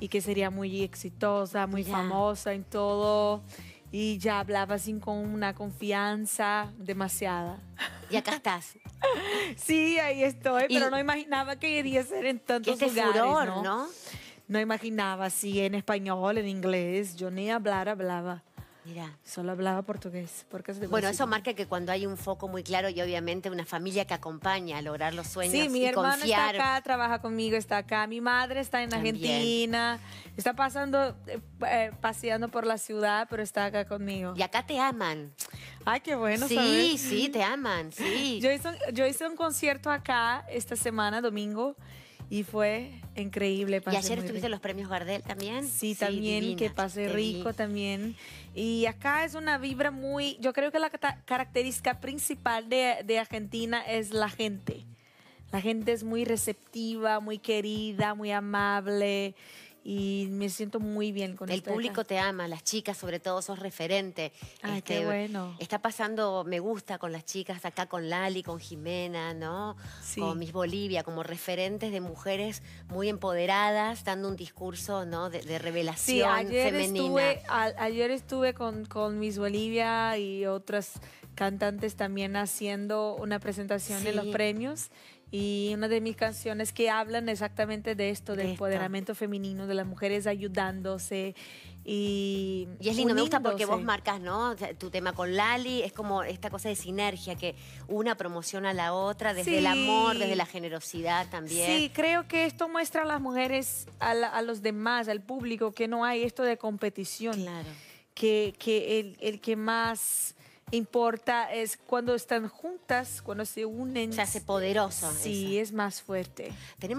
y que sería muy exitosa, muy famosa en todo. Y ya hablaba así con una confianza demasiada. Y acá estás. sí, ahí estoy, pero no imaginaba que iría a ser en tantos este lugares. ¿no? ¿no? imaginaba, sí, en español, en inglés. Yo ni hablar hablaba. Solo hablaba portugués. bueno, eso marca que cuando hay un foco muy claro y obviamente una familia que acompaña a lograr los sueños. Sí, mi hermano está acá, trabaja conmigo, está acá. Mi madre está en Argentina. Está pasando, eh, eh, paseando por la ciudad, pero está acá conmigo. Y acá te aman. Ay, qué bueno. Sí, sí, te aman, sí. yo hice un concierto acá esta semana, domingo y fue increíble. y ayer estuviste en los premios Gardel también. Sí, también, que pasé rico también. Y acá es una vibra muy, yo creo que la característica principal de, de Argentina es la gente. La gente es muy receptiva, muy querida, muy amable y me siento muy bien con El público te ama, las chicas sobre todo, sos referente. Este, bueno. Está pasando Me Gusta con las chicas, acá con Lali, con Jimena, ¿no? Sí. Con Miss Bolivia, como referentes de mujeres muy empoderadas, dando un discurso, ¿no? De, revelación sí, ayer femenina. Estuve, ayer estuve con, con Miss Bolivia y otras cantantes también haciendo una presentación de los premios y una de mis canciones que hablan exactamente de esto, de del empoderamiento femenino, de las mujeres ayudándose y... Y es lindo, me gusta porque vos marcas, ¿no? Tu tema con Lali, es como esta cosa de sinergia, que una promociona a la otra desde el amor, desde la generosidad también. Sí, creo que esto muestra a las mujeres, a, los demás, al público, que no hay esto de competición. Claro. Que, que el, el que más importa es cuando están juntas, cuando se unen. Se hace poderoso. Sí, es más fuerte. Tenemos